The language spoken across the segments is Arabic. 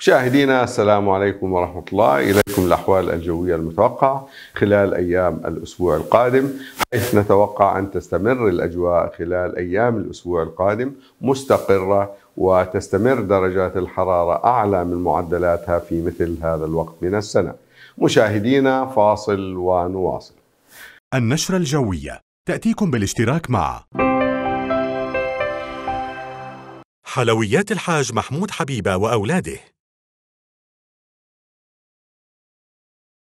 مشاهدينا السلام عليكم ورحمة الله إليكم الأحوال الجوية المتوقعة خلال أيام الأسبوع القادم حيث نتوقع أن تستمر الأجواء خلال أيام الأسبوع القادم مستقرة وتستمر درجات الحرارة أعلى من معدلاتها في مثل هذا الوقت من السنة مشاهدينا فاصل ونواصل النشرة الجوية تأتيكم بالاشتراك مع حلويات الحاج محمود حبيبة وأولاده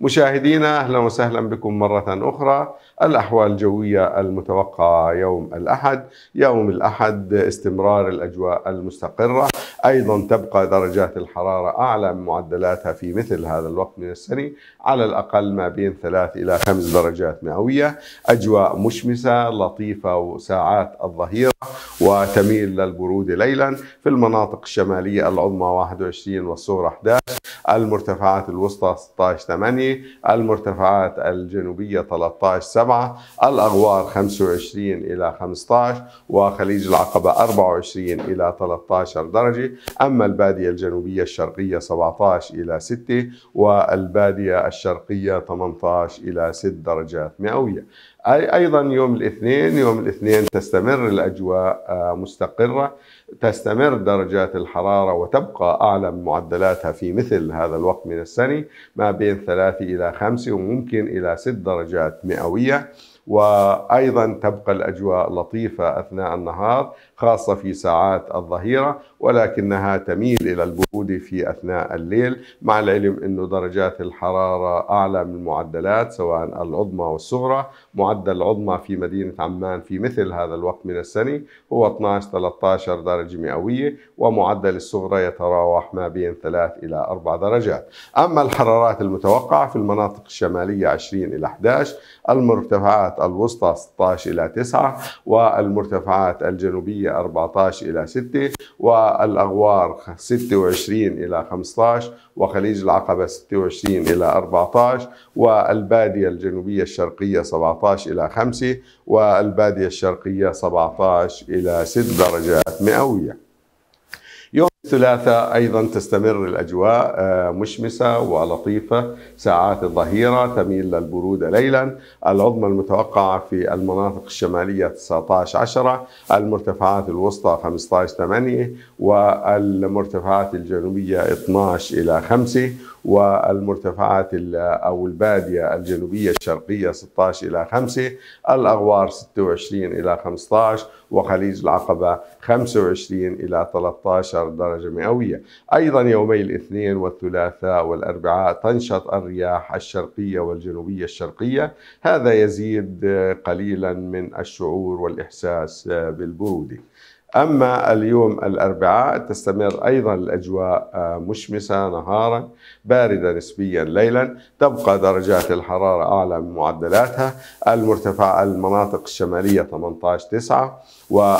مشاهدينا اهلا وسهلا بكم مره اخرى الاحوال الجويه المتوقعه يوم الاحد يوم الاحد استمرار الاجواء المستقره ايضا تبقى درجات الحراره اعلى من معدلاتها في مثل هذا الوقت من السنه على الاقل ما بين ثلاث الى خمس درجات مئويه اجواء مشمسه لطيفه وساعات الظهيره وتميل للبروده ليلا في المناطق الشماليه العظمى 21 والصغرى 11 المرتفعات الوسطى 16 8 المرتفعات الجنوبية 13 7 الأغوار 25 إلى 15 وخليج العقبة 24 إلى 13 درجة أما البادية الجنوبية الشرقية 17 إلى 6 والبادية الشرقية 18 إلى 6 درجات مئوية ايضا يوم الاثنين يوم الاثنين تستمر الاجواء آه، مستقره تستمر درجات الحراره وتبقى اعلى من معدلاتها في مثل هذا الوقت من السنه ما بين 3 الى 5 وممكن الى 6 درجات مئويه وايضا تبقى الاجواء لطيفه اثناء النهار خاصه في ساعات الظهيره ولكنها تميل الى البروده في اثناء الليل مع العلم انه درجات الحراره اعلى من المعدلات سواء العظمى والصغرى معدل العظمى في مدينه عمان في مثل هذا الوقت من السنه هو 12 13 درجه مئويه ومعدل الصغرى يتراوح ما بين 3 الى 4 درجات اما الحرارات المتوقعه في المناطق الشماليه 20 الى 11 المرتفعات الوسطى 16 إلى 9 والمرتفعات الجنوبية 14 إلى 6 والأغوار 26 إلى 15 وخليج العقبة 26 إلى 14 والبادية الجنوبية الشرقية 17 إلى 5 والبادية الشرقية 17 إلى 6 درجات مئوية ثلاثة أيضا تستمر الأجواء آه، مشمسة ولطيفة ساعات الظهيرة تميل للبرودة ليلا العظمى المتوقعة في المناطق الشمالية 19 10 المرتفعات الوسطى 15 8 والمرتفعات الجنوبية 12 إلى 5 والمرتفعات أو البادية الجنوبية الشرقية 16 إلى 5 الأغوار 26 إلى 15 وخليج العقبة 25 إلى 13 درجة مئوية أيضا يومي الاثنين والثلاثاء والأربعاء تنشط الرياح الشرقية والجنوبية الشرقية هذا يزيد قليلا من الشعور والإحساس بالبرودة أما اليوم الأربعاء تستمر أيضا الأجواء آه، مشمسة نهارا باردة نسبيا ليلا تبقى درجات الحرارة أعلى من معدلاتها المرتفع المناطق الشمالية 18 9 و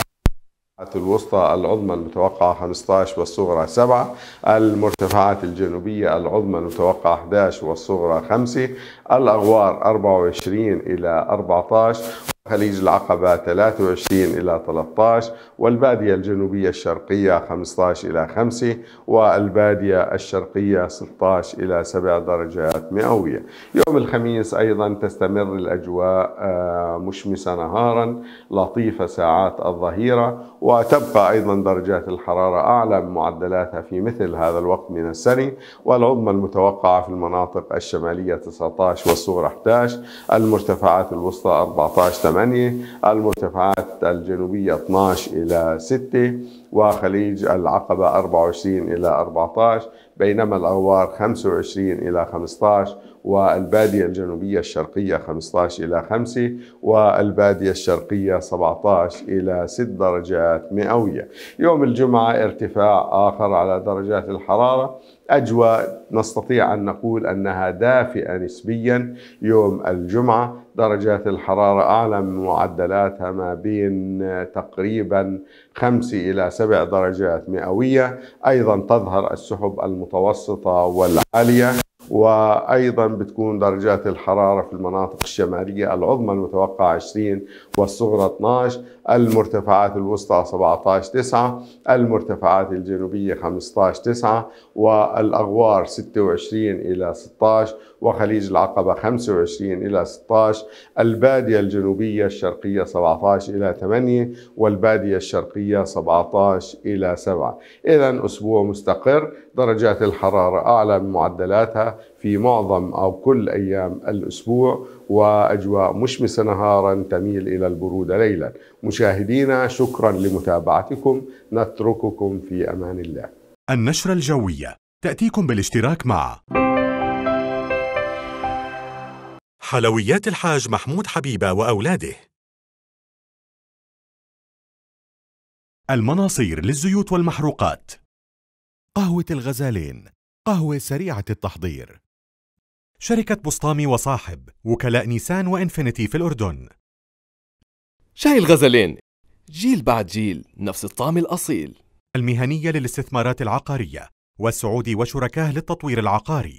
الوسطى العظمى المتوقعة 15 والصغرى 7 المرتفعات الجنوبية العظمى المتوقعة 11 والصغرى 5 الأغوار 24 إلى 14 خليج العقبة 23 إلى 13 والبادية الجنوبية الشرقية 15 إلى 5 والبادية الشرقية 16 إلى 7 درجات مئوية يوم الخميس أيضا تستمر الأجواء آه، مشمسة نهارا لطيفة ساعات الظهيرة وتبقى أيضا درجات الحرارة أعلى من معدلاتها في مثل هذا الوقت من السنة والعظمى المتوقعة في المناطق الشمالية 19 والصغرى 11 المرتفعات الوسطى 14 تمام 8 المرتفعات الجنوبية 12 إلى 6 وخليج العقبة 24 إلى 14 بينما الأغوار 25 إلى 15 والبادية الجنوبية الشرقية 15 إلى 5 والبادية الشرقية 17 إلى 6 درجات مئوية يوم الجمعة ارتفاع آخر على درجات الحرارة أجواء نستطيع أن نقول أنها دافئة نسبيا يوم الجمعة درجات الحرارة أعلى من معدلاتها ما بين تقريبا 5 إلى 7 درجات مئوية أيضا تظهر السحب المطلقة المتوسطة والعالية وايضا بتكون درجات الحراره في المناطق الشماليه العظمى المتوقعه 20 والصغرى 12 المرتفعات الوسطى 17 9 المرتفعات الجنوبيه 15 9 والاغوار 26 الى 16 وخليج العقبه 25 الى 16 الباديه الجنوبيه الشرقيه 17 الى 8 والباديه الشرقيه 17 الى 7 اذا اسبوع مستقر درجات الحراره اعلى من معدلاتها في معظم أو كل أيام الأسبوع وأجواء مشمسة نهارا تميل إلى البرودة ليلا مشاهدينا شكرا لمتابعتكم نترككم في أمان الله النشرة الجوية تأتيكم بالاشتراك مع حلويات الحاج محمود حبيبة وأولاده المناصير للزيوت والمحروقات قهوة الغزالين قهوة سريعة التحضير شركة بسطامي وصاحب وكلاء نيسان وإنفينيتي في الأردن شاي الغزلين جيل بعد جيل نفس الطعم الأصيل المهنية للاستثمارات العقارية والسعودي وشركاه للتطوير العقاري